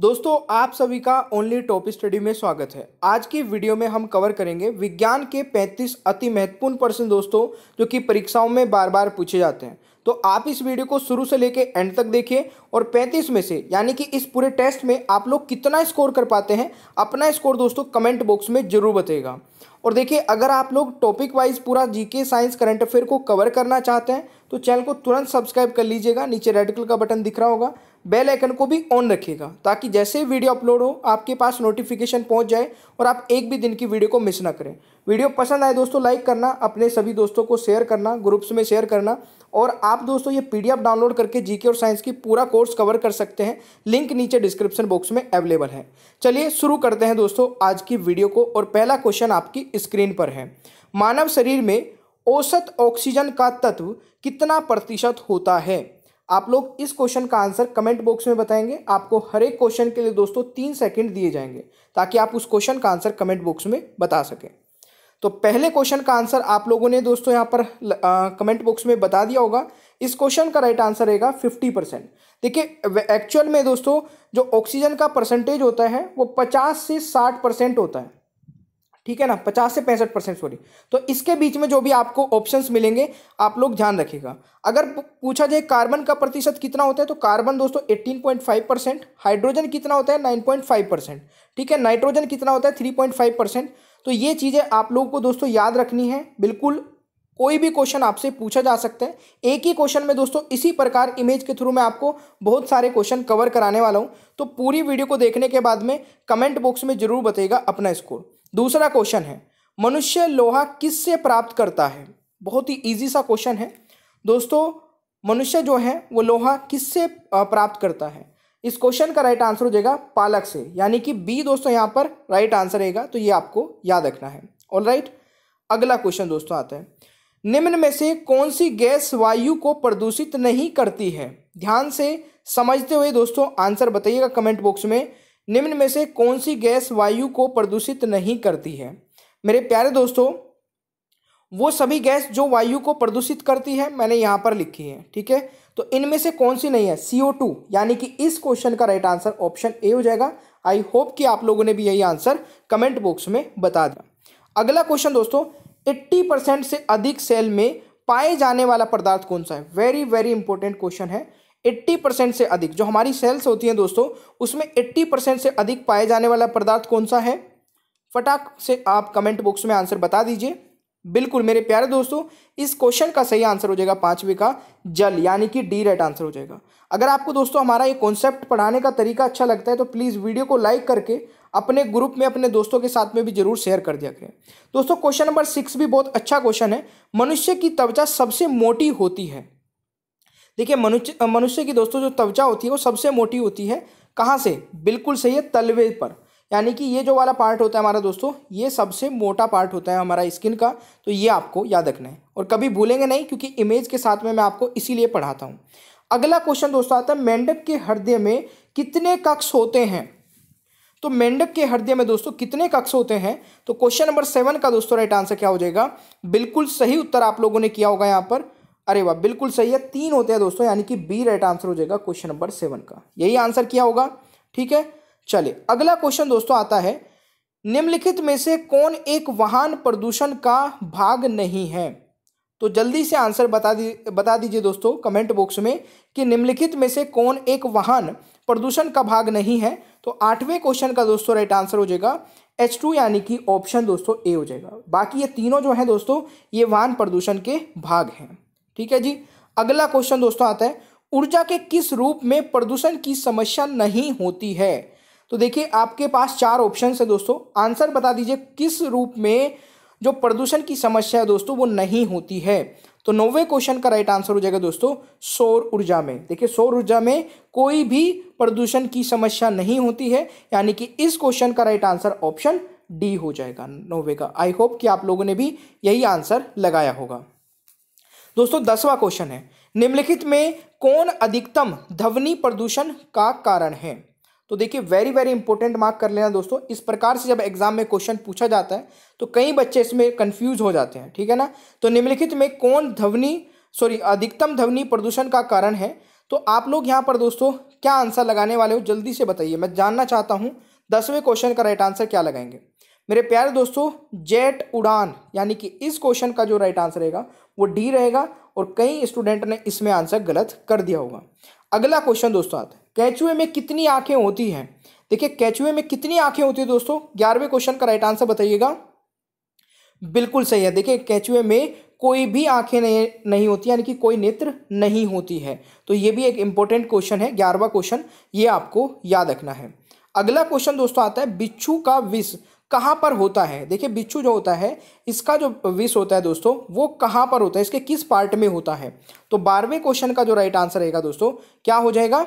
दोस्तों आप सभी का ओनली टॉप स्टडी में स्वागत है आज की वीडियो में हम कवर करेंगे विज्ञान के 35 अति महत्वपूर्ण प्रश्न दोस्तों जो कि परीक्षाओं में बार बार पूछे जाते हैं तो आप इस वीडियो को शुरू से लेकर एंड तक देखिए और 35 में से यानी कि इस पूरे टेस्ट में आप लोग कितना स्कोर कर पाते हैं अपना स्कोर दोस्तों कमेंट बॉक्स में जरूर बताएगा और देखिए अगर आप लोग टॉपिक वाइज पूरा जीके साइंस करंट अफेयर को कवर करना चाहते हैं तो चैनल को तुरंत सब्सक्राइब कर लीजिएगा नीचे रेड कलर का बटन दिख रहा होगा बेल आइकन को भी ऑन रखिएगा ताकि जैसे वीडियो अपलोड हो आपके पास नोटिफिकेशन पहुंच जाए और आप एक भी दिन की वीडियो को मिस ना करें वीडियो पसंद आए दोस्तों लाइक करना अपने सभी दोस्तों को शेयर करना ग्रुप्स में शेयर करना और आप दोस्तों ये पीडीएफ डाउनलोड करके जीके और साइंस की पूरा कोर्स कवर कर सकते हैं लिंक नीचे डिस्क्रिप्शन बॉक्स में अवेलेबल है चलिए शुरू करते हैं दोस्तों आज की वीडियो को और पहला क्वेश्चन आपकी स्क्रीन पर है मानव शरीर में औसत ऑक्सीजन का तत्व कितना प्रतिशत होता है आप लोग इस क्वेश्चन का आंसर कमेंट बॉक्स में बताएंगे आपको हर एक क्वेश्चन के लिए दोस्तों तीन सेकंड दिए जाएंगे ताकि आप उस क्वेश्चन का आंसर कमेंट बॉक्स में बता सकें तो पहले क्वेश्चन का आंसर आप लोगों ने दोस्तों यहाँ पर कमेंट बॉक्स में बता दिया होगा इस क्वेश्चन का राइट आंसर रहेगा फिफ्टी परसेंट देखिए एक्चुअल में दोस्तों जो ऑक्सीजन का परसेंटेज होता है वो पचास से साठ परसेंट होता है ठीक है ना पचास से पैंसठ परसेंट सॉरी तो इसके बीच में जो भी आपको ऑप्शंस मिलेंगे आप लोग ध्यान रखिएगा अगर पूछा जाए कार्बन का प्रतिशत कितना होता है तो कार्बन दोस्तों eighteen point five percent hydrogen कितना होता है नाइन पॉइंट फाइव परसेंट ठीक है नाइट्रोजन कितना होता है थ्री पॉइंट फाइव परसेंट तो ये चीज़ें आप लोगों को दोस्तों याद रखनी है बिल्कुल कोई भी क्वेश्चन आपसे पूछा जा सकता है एक ही क्वेश्चन में दोस्तों इसी प्रकार इमेज के थ्रू मैं आपको बहुत सारे क्वेश्चन कवर कराने वाला हूं तो पूरी वीडियो को देखने के बाद में कमेंट बॉक्स में जरूर बताइएगा अपना स्कोर दूसरा क्वेश्चन है मनुष्य लोहा किससे प्राप्त करता है बहुत ही ईजी सा क्वेश्चन है दोस्तों मनुष्य जो है वो लोहा किससे प्राप्त करता है इस क्वेश्चन का राइट आंसर हो जाएगा पालक से यानी कि बी दोस्तों यहाँ पर राइट आंसर रहेगा तो ये आपको याद रखना है ऑल राइट अगला क्वेश्चन दोस्तों आता है निम्न में से कौन सी गैस वायु को प्रदूषित नहीं करती है ध्यान से समझते हुए दोस्तों आंसर बताइएगा कमेंट बॉक्स में निम्न में से कौन सी गैस वायु को प्रदूषित नहीं करती है मेरे प्यारे दोस्तों वो सभी गैस जो वायु को प्रदूषित करती है मैंने यहाँ पर लिखी है ठीक है तो इनमें से कौन सी नहीं है सी ओ टू यानी कि इस क्वेश्चन का राइट आंसर ऑप्शन ए हो जाएगा आई होप कि आप लोगों ने भी यही आंसर कमेंट बॉक्स में बता दिया अगला क्वेश्चन दोस्तों 80 परसेंट से अधिक सेल में पाए जाने वाला पदार्थ कौन सा है वेरी वेरी इंपॉर्टेंट क्वेश्चन है 80 परसेंट से अधिक जो हमारी सेल्स होती हैं दोस्तों उसमें 80 परसेंट से अधिक पाए जाने वाला पदार्थ कौन सा है फटाक से आप कमेंट बॉक्स में आंसर बता दीजिए बिल्कुल मेरे प्यारे दोस्तों इस क्वेश्चन का सही आंसर हो जाएगा पांचवे का जल यानी कि डी राइट आंसर हो जाएगा अगर आपको दोस्तों हमारा ये कॉन्सेप्ट पढ़ाने का तरीका अच्छा लगता है तो प्लीज़ वीडियो को लाइक करके अपने ग्रुप में अपने दोस्तों के साथ में भी जरूर शेयर कर दिया करें दोस्तों क्वेश्चन नंबर सिक्स भी बहुत अच्छा क्वेश्चन है मनुष्य की त्वचा सबसे मोटी होती है देखिए मनुष्य मनुष्य की दोस्तों जो त्वचा होती है वो सबसे मोटी होती है कहाँ से बिल्कुल सही है तलवे पर यानी कि ये जो वाला पार्ट होता है हमारा दोस्तों ये सबसे मोटा पार्ट होता है हमारा स्किन का तो ये आपको याद रखना है और कभी भूलेंगे नहीं क्योंकि इमेज के साथ में मैं आपको इसीलिए पढ़ाता हूँ अगला क्वेश्चन दोस्तों आता है मेंढक के हृदय में कितने कक्ष होते हैं तो मेंढक के हृदय में दोस्तों कितने कक्ष होते हैं तो क्वेश्चन नंबर सेवन का दोस्तों राइट आंसर क्या हो जाएगा बिल्कुल सही उत्तर आप लोगों ने किया होगा यहाँ पर अरे वाह बिल्कुल सही है तीन होते हैं दोस्तों यानी कि बी राइट आंसर हो जाएगा क्वेश्चन नंबर सेवन का यही आंसर किया होगा ठीक है चलिए अगला क्वेश्चन दोस्तों आता है निम्नलिखित में से कौन एक वाहन प्रदूषण का भाग नहीं है तो जल्दी से आंसर बता दी बता दीजिए दोस्तों कमेंट बॉक्स में कि निम्नलिखित में से कौन एक वाहन प्रदूषण का भाग नहीं है तो आठवें क्वेश्चन का दोस्तों राइट आंसर हो जाएगा एच टू यानी कि ऑप्शन दोस्तों ए हो जाएगा बाकी ये तीनों जो हैं दोस्तों ये वाहन प्रदूषण के भाग हैं ठीक है जी अगला क्वेश्चन दोस्तों आता है ऊर्जा के किस रूप में प्रदूषण की समस्या नहीं होती है तो देखिए आपके पास चार ऑप्शन है दोस्तों आंसर बता दीजिए किस रूप में जो प्रदूषण की समस्या है दोस्तों वो नहीं होती है तो नौवे क्वेश्चन का राइट आंसर हो जाएगा दोस्तों सौर ऊर्जा में देखिए सौर ऊर्जा में कोई भी प्रदूषण की समस्या नहीं होती है यानी कि इस क्वेश्चन का राइट आंसर ऑप्शन डी हो जाएगा नौवे का आई होप कि आप लोगों ने भी यही आंसर लगाया होगा दोस्तों दसवा क्वेश्चन है निम्नलिखित में कौन अधिकतम ध्वनि प्रदूषण का कारण है तो देखिए वेरी वेरी इंपॉर्टेंट मार्क कर लेना दोस्तों इस प्रकार से जब एग्जाम में क्वेश्चन पूछा जाता है तो कई बच्चे इसमें कन्फ्यूज हो जाते हैं ठीक है ना तो निम्नलिखित में कौन ध्वनि सॉरी अधिकतम ध्वनि प्रदूषण का कारण है तो आप लोग यहाँ पर दोस्तों क्या आंसर लगाने वाले हो जल्दी से बताइए मैं जानना चाहता हूँ दसवें क्वेश्चन का राइट आंसर क्या लगाएंगे मेरे प्यारे दोस्तों जेट उड़ान यानी कि इस क्वेश्चन का जो राइट आंसर रहेगा वो डी रहेगा और कई स्टूडेंट ने इसमें आंसर गलत कर दिया होगा अगला क्वेश्चन दोस्तों आता कैचुए में कितनी आंखें होती हैं देखिए कैचुए में कितनी आंखें होती है दोस्तों ग्यारहवें क्वेश्चन का राइट आंसर बताइएगा बिल्कुल सही है देखिए कैचुए में कोई भी आंखें नहीं नहीं होती यानी कि कोई नेत्र नहीं होती है तो ये भी एक इंपॉर्टेंट क्वेश्चन है ग्यारहवा क्वेश्चन ये आपको याद रखना है अगला क्वेश्चन दोस्तों आता है बिच्छू का विष कहाँ पर होता है देखिए बिच्छू जो होता है इसका जो विष होता है दोस्तों वो कहाँ पर होता है इसके किस पार्ट में होता है तो बारहवें क्वेश्चन का जो राइट आंसर रहेगा दोस्तों क्या हो जाएगा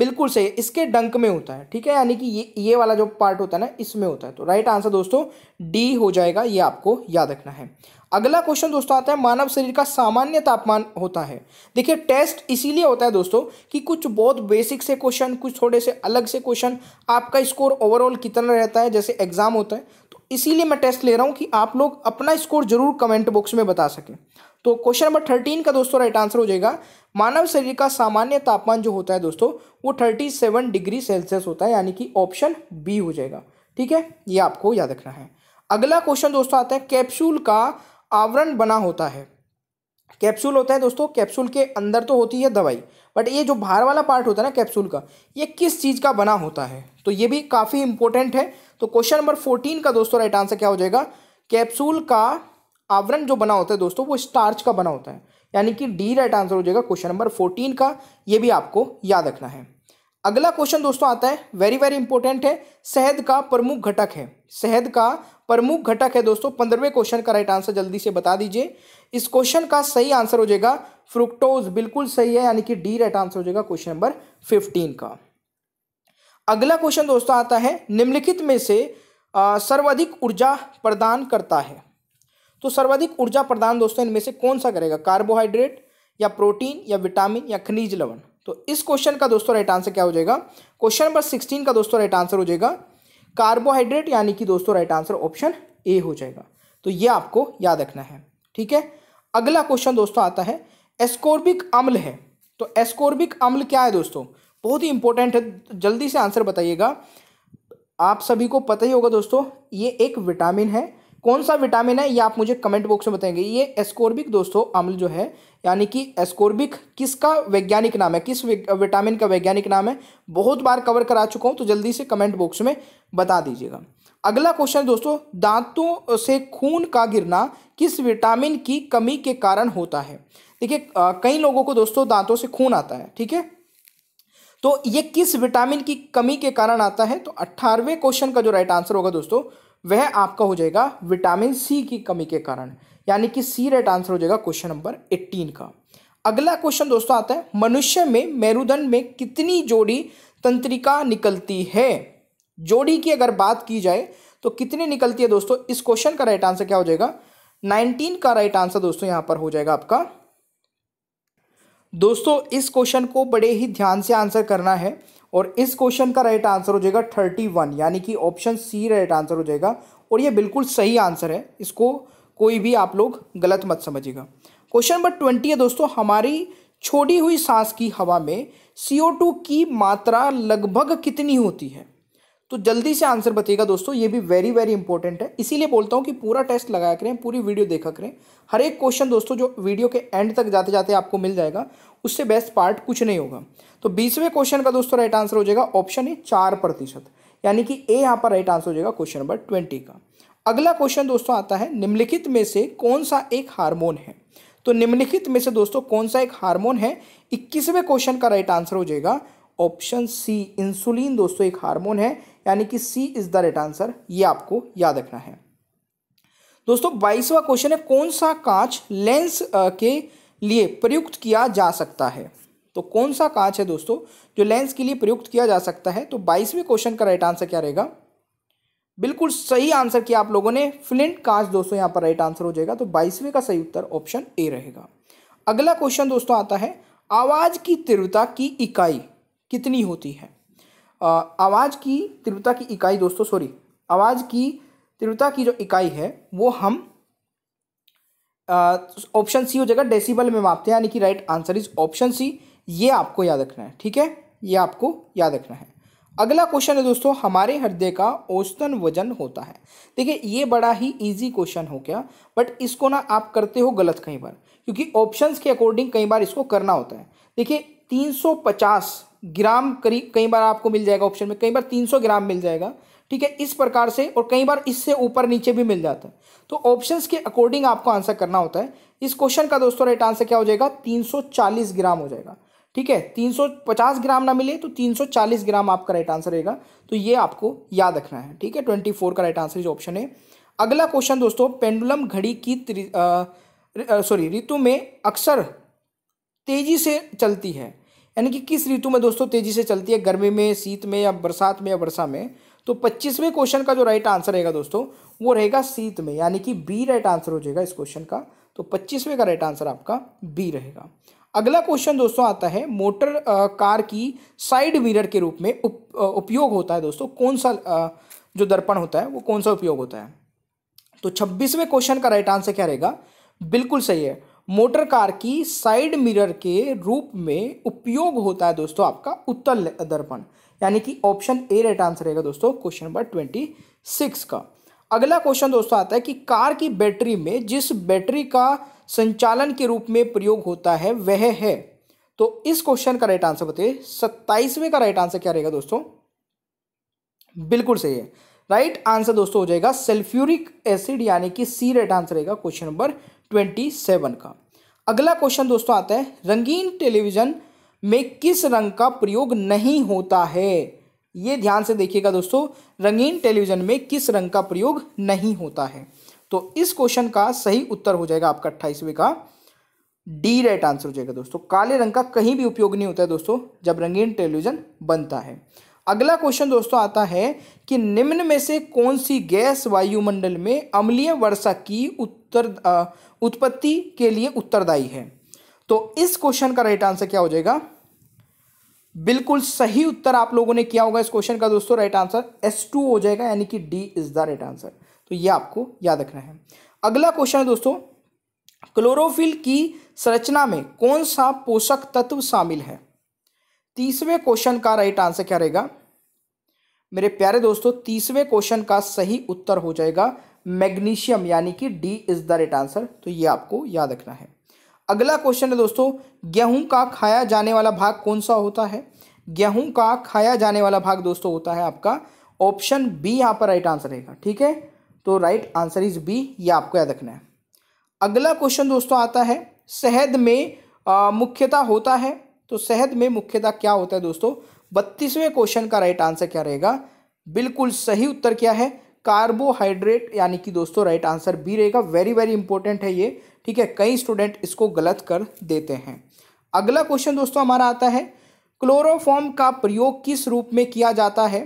बिल्कुल सही इसके डंक में होता है ठीक है यानी कि ये ये वाला जो पार्ट होता है ना इसमें होता है तो राइट आंसर दोस्तों डी हो जाएगा ये आपको याद रखना है अगला क्वेश्चन दोस्तों आता है मानव शरीर का सामान्य तापमान होता है देखिए टेस्ट इसीलिए होता है दोस्तों कि कुछ बहुत बेसिक से क्वेश्चन कुछ थोड़े से अलग से क्वेश्चन आपका स्कोर ओवरऑल कितना रहता है जैसे एग्जाम होता है तो इसीलिए मैं टेस्ट ले रहा हूँ कि आप लोग अपना स्कोर जरूर कमेंट बॉक्स में बता सकें तो क्वेश्चन नंबर थर्टीन का दोस्तों राइट आंसर हो जाएगा मानव शरीर का सामान्य तापमान जो होता है दोस्तों वो थर्टी सेवन डिग्री सेल्सियस होता है यानी कि ऑप्शन बी हो जाएगा ठीक है ये आपको याद रखना है अगला क्वेश्चन दोस्तों आता है कैप्सूल का आवरण बना होता है कैप्सूल होता है दोस्तों कैप्सूल के अंदर तो होती है दवाई बट ये जो बाहर वाला पार्ट होता है ना कैप्सूल का ये किस चीज़ का बना होता है तो ये भी काफ़ी इंपॉर्टेंट है तो क्वेश्चन नंबर फोर्टीन का दोस्तों राइट आंसर क्या हो जाएगा कैप्सूल का आवरण जो बना होता है दोस्तों वो स्टार्च का बना होता है यानी कि डी राइट आंसर हो जाएगा क्वेश्चन नंबर फोर्टीन का ये भी आपको याद रखना है अगला क्वेश्चन दोस्तों आता है वेरी वेरी इंपॉर्टेंट है शहद का प्रमुख घटक है शहद का प्रमुख घटक है दोस्तों पंद्रहवें क्वेश्चन का राइट आंसर जल्दी से बता दीजिए इस क्वेश्चन का सही आंसर हो जाएगा फ्रुक्टोज बिल्कुल सही है यानी कि डी राइट आंसर हो जाएगा क्वेश्चन नंबर फिफ्टीन का अगला क्वेश्चन दोस्तों आता है निम्नलिखित में से सर्वाधिक ऊर्जा प्रदान करता है तो सर्वाधिक ऊर्जा प्रदान दोस्तों इनमें से कौन सा करेगा कार्बोहाइड्रेट या प्रोटीन या विटामिन या खनिज लवन तो इस क्वेश्चन का दोस्तों राइट आंसर क्या हो जाएगा क्वेश्चन नंबर सिक्सटीन का दोस्तों राइट आंसर हो जाएगा कार्बोहाइड्रेट यानी कि दोस्तों राइट आंसर ऑप्शन ए हो जाएगा तो ये आपको याद रखना है ठीक है अगला क्वेश्चन दोस्तों आता है एस्कोर्बिक अम्ल है तो एस्कोर्बिक अम्ल क्या है दोस्तों बहुत ही इंपॉर्टेंट है जल्दी से आंसर बताइएगा आप सभी को पता ही होगा दोस्तों ये एक विटामिन है कौन सा विटामिन है ये आप मुझे कमेंट बॉक्स में बताएंगे ये एस्कोर्बिक दोस्तों अम्ल जो है यानी कि एस्कोर्बिक किसका वैज्ञानिक नाम है किस विटामिन का वैज्ञानिक नाम है बहुत बार कवर करा चुका हूँ तो जल्दी से कमेंट बॉक्स में बता दीजिएगा अगला क्वेश्चन दोस्तों दांतों से खून का गिरना किस विटामिन की कमी के कारण होता है देखिए कई लोगों को दोस्तों दांतों से खून आता है ठीक है तो ये किस विटामिन की कमी के कारण आता है तो अट्ठारहवें क्वेश्चन का जो राइट आंसर होगा दोस्तों वह आपका हो जाएगा विटामिन सी की कमी के कारण यानी कि सी राइट आंसर हो जाएगा क्वेश्चन नंबर एट्टीन का अगला क्वेश्चन दोस्तों आता है मनुष्य में मेरुदंड में कितनी जोड़ी तंत्रिका निकलती है जोड़ी की अगर बात की जाए तो कितनी निकलती है दोस्तों इस क्वेश्चन का राइट आंसर क्या हो जाएगा नाइनटीन का राइट आंसर दोस्तों यहां पर हो जाएगा आपका दोस्तों इस क्वेश्चन को बड़े ही ध्यान से आंसर करना है और इस क्वेश्चन का राइट आंसर हो जाएगा थर्टी वन यानी कि ऑप्शन सी राइट आंसर हो जाएगा और ये बिल्कुल सही आंसर है इसको कोई भी आप लोग गलत मत समझिएगा क्वेश्चन नंबर ट्वेंटी है दोस्तों हमारी छोड़ी हुई सांस की हवा में सी की मात्रा लगभग कितनी होती है तो जल्दी से आंसर बताइएगा दोस्तों ये भी वेरी वेरी इंपॉर्टेंट है इसीलिए बोलता हूँ कि पूरा टेस्ट लगाया करें पूरी वीडियो देखा करें हर एक क्वेश्चन दोस्तों जो वीडियो के एंड तक जाते जाते आपको मिल जाएगा उससे बेस्ट पार्ट कुछ नहीं होगा तो बीसवें क्वेश्चन का दोस्तों राइट आंसर हो जाएगा ऑप्शन ए चार प्रतिशत यानी कि ए यहाँ पर राइट आंसर हो जाएगा क्वेश्चन नंबर ट्वेंटी का अगला क्वेश्चन दोस्तों आता है निम्नलिखित में से कौन सा एक हार्मोन है तो निम्नलिखित में से दोस्तों कौन सा एक हार्मोन है इक्कीसवें क्वेश्चन का राइट आंसर हो जाएगा ऑप्शन सी इंसुलिन दोस्तों एक हार्मोन है यानी कि C is the right answer ये आपको याद रखना है दोस्तों बाईसवा क्वेश्चन है कौन सा कांच लेंस के लिए प्रयुक्त किया जा सकता है तो कौन सा कांच है दोस्तों जो लेंस के लिए प्रयुक्त किया जा सकता है तो बाईसवें क्वेश्चन का राइट आंसर क्या रहेगा बिल्कुल सही आंसर किया आप लोगों ने फ्लिंट कांच दोस्तों यहां पर राइट आंसर हो जाएगा तो बाईसवें का सही उत्तर ऑप्शन ए रहेगा अगला क्वेश्चन दोस्तों आता है आवाज़ की तीव्रता की इकाई कितनी होती है आवाज़ की तीव्रता की इकाई दोस्तों सॉरी आवाज़ की तीव्रता की जो इकाई है वो हम ऑप्शन सी हो जाएगा डेसिबल में मापते हैं यानी कि right answer is option C ये आपको याद रखना है ठीक है ये आपको याद रखना है अगला क्वेश्चन है दोस्तों हमारे हृदय का औसतन वजन होता है देखिए ये बड़ा ही इजी क्वेश्चन हो गया बट इसको ना आप करते हो गलत कई बार क्योंकि ऑप्शंस के अकॉर्डिंग कई बार इसको करना होता है देखिए 350 ग्राम करीब कई बार आपको मिल जाएगा ऑप्शन में कई बार 300 ग्राम मिल जाएगा ठीक है इस प्रकार से और कई बार इससे ऊपर नीचे भी मिल जाता है तो ऑप्शंस के अकॉर्डिंग आपको आंसर करना होता है इस क्वेश्चन का दोस्तों राइट आंसर क्या हो जाएगा 340 ग्राम हो जाएगा ठीक है 350 ग्राम ना मिले तो 340 ग्राम आपका राइट आंसर रहेगा तो ये आपको याद रखना है ठीक है फोर का राइट आंसर जो ऑप्शन है अगला क्वेश्चन दोस्तों पेंडुलम घड़ी की सॉरी ऋतु में अक्सर तेजी से चलती है यानी कि किस ऋतु में दोस्तों तेजी से चलती है गर्मी में शीत में या बरसात में या वर्षा में तो पच्चीसवें क्वेश्चन का जो राइट आंसर रहेगा दोस्तों वो रहेगा शीत में यानी कि बी राइट आंसर हो जाएगा इस क्वेश्चन का तो पच्चीसवें का राइट आंसर आपका बी रहेगा अगला क्वेश्चन दोस्तों आता है मोटर आ, कार की साइड मिरर के रूप में उप, आ, उपयोग होता है दोस्तों कौन सा आ, जो दर्पण होता है वो कौन सा उपयोग होता है तो छब्बीसवें क्वेश्चन का राइट आंसर क्या रहेगा बिल्कुल सही है मोटर कार की साइड मिरर के रूप में उपयोग होता है दोस्तों आपका उत्तल दर्पण यानी कि ऑप्शन ए राइट आंसर रहेगा दोस्तों क्वेश्चन नंबर ट्वेंटी सिक्स का अगला क्वेश्चन दोस्तों आता है कि कार की बैटरी में जिस बैटरी का संचालन के रूप में प्रयोग होता है वह है तो इस क्वेश्चन का राइट आंसर बताइए सत्ताईसवें का राइट आंसर क्या रहेगा दोस्तों बिल्कुल सही है राइट आंसर दोस्तों हो जाएगा सल्फ्यूरिक एसिड यानी कि सी राइट आंसर रहेगा क्वेश्चन नंबर ट्वेंटी सेवन का अगला क्वेश्चन दोस्तों आता है रंगीन टेलीविज़न में किस रंग का प्रयोग नहीं होता है ये ध्यान से देखिएगा दोस्तों रंगीन टेलीविज़न में किस रंग का प्रयोग नहीं होता है तो इस क्वेश्चन का सही उत्तर हो जाएगा आपका अट्ठाईसवें का डी राइट आंसर हो जाएगा दोस्तों काले रंग का कहीं भी उपयोग नहीं होता है दोस्तों जब रंगीन टेलीविज़न बनता है अगला क्वेश्चन दोस्तों आता है कि निम्न में से कौन सी गैस वायुमंडल में अम्लीय वर्षा की उत्तर उत्पत्ति के लिए उत्तरदायी है तो इस क्वेश्चन का राइट आंसर क्या हो जाएगा बिल्कुल सही उत्तर आप लोगों ने किया होगा इस क्वेश्चन का दोस्तों राइट आंसर एस टू हो जाएगा यानी कि D is the right answer तो ये आपको याद रखना है अगला क्वेश्चन है दोस्तों क्लोरोफिल की संरचना में कौन सा पोषक तत्व शामिल है तीसवें क्वेश्चन का राइट आंसर क्या रहेगा मेरे प्यारे दोस्तों तीसवें क्वेश्चन का सही उत्तर हो जाएगा मैग्नीशियम यानी कि D is the right answer तो ये आपको याद रखना है अगला क्वेश्चन है दोस्तों गेहूं का खाया जाने वाला भाग कौन सा होता है गेहूं का खाया जाने वाला भाग दोस्तों होता है आपका ऑप्शन बी यहाँ पर राइट आंसर रहेगा ठीक है तो राइट आंसर इज बी ये आपको याद रखना है अगला क्वेश्चन दोस्तों आता है शहद में मुख्यता होता है तो शहद में मुख्यता क्या होता है दोस्तों बत्तीसवें क्वेश्चन का राइट आंसर क्या रहेगा बिल्कुल सही उत्तर क्या है कार्बोहाइड्रेट यानी कि दोस्तों राइट आंसर बी रहेगा वेरी वेरी इंपॉर्टेंट है ये ठीक है कई स्टूडेंट इसको गलत कर देते हैं अगला क्वेश्चन दोस्तों हमारा आता है क्लोरोफॉर्म का प्रयोग किस रूप में किया जाता है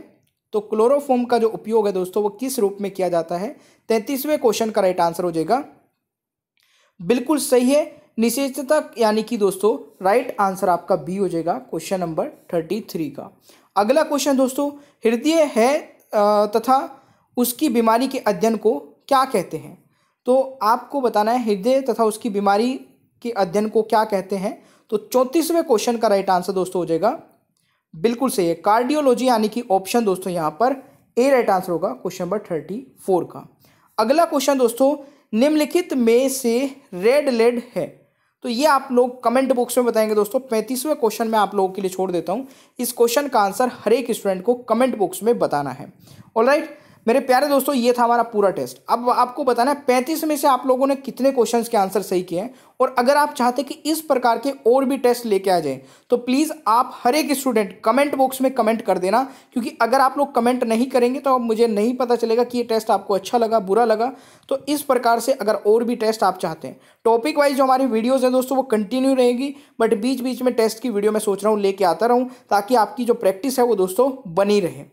तो क्लोरोफॉर्म का जो उपयोग है दोस्तों वो किस रूप में किया जाता है तैंतीसवें क्वेश्चन का राइट आंसर हो जाएगा बिल्कुल सही है निश्चितता यानी कि दोस्तों राइट आंसर आपका बी हो जाएगा क्वेश्चन नंबर थर्टी थ्री का अगला क्वेश्चन दोस्तों हृदय है तथा उसकी बीमारी के अध्ययन को क्या कहते हैं तो आपको बताना है हृदय तथा उसकी बीमारी के अध्ययन को क्या कहते हैं तो चौंतीसवें क्वेश्चन का राइट आंसर दोस्तों हो जाएगा बिल्कुल सही है कार्डियोलॉजी यानी कि ऑप्शन दोस्तों यहाँ पर ए राइट आंसर होगा क्वेश्चन नंबर थर्टी फोर का अगला क्वेश्चन दोस्तों निम्नलिखित में से रेड लेड है तो ये आप लोग कमेंट बॉक्स में बताएंगे दोस्तों पैंतीसवें क्वेश्चन में आप लोगों के लिए छोड़ देता हूँ इस क्वेश्चन का आंसर हर एक स्टूडेंट को कमेंट बॉक्स में बताना है ऑलराइट right? मेरे प्यारे दोस्तों ये था हमारा पूरा टेस्ट अब आपको बताना है पैंतीस में से आप लोगों ने कितने क्वेश्चन के आंसर सही किए हैं और अगर आप चाहते कि इस प्रकार के और भी टेस्ट लेके आ जाएं तो प्लीज़ आप हर एक स्टूडेंट कमेंट बॉक्स में कमेंट कर देना क्योंकि अगर आप लोग कमेंट नहीं करेंगे तो मुझे नहीं पता चलेगा कि ये टेस्ट आपको अच्छा लगा बुरा लगा तो इस प्रकार से अगर और भी टेस्ट आप चाहते हैं टॉपिक वाइज जो हमारी वीडियोज़ हैं दोस्तों वो कंटिन्यू रहेगी बट बीच बीच में टेस्ट की वीडियो मैं सोच रहा हूँ लेके आता रहूँ ताकि आपकी जो प्रैक्टिस है वो दोस्तों बनी रहे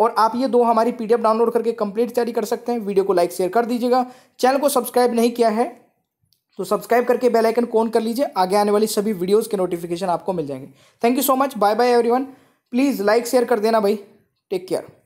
और आप ये दो हमारी पी डाउनलोड करके कंप्लीट तैयारी कर सकते हैं वीडियो को लाइक शेयर कर दीजिएगा चैनल को सब्सक्राइब नहीं किया है तो सब्सक्राइब करके बेल आइकन कौन कर लीजिए आगे आने वाली सभी वीडियोस के नोटिफिकेशन आपको मिल जाएंगे thank you so much bye bye everyone please like share कर देना भाई टेक केयर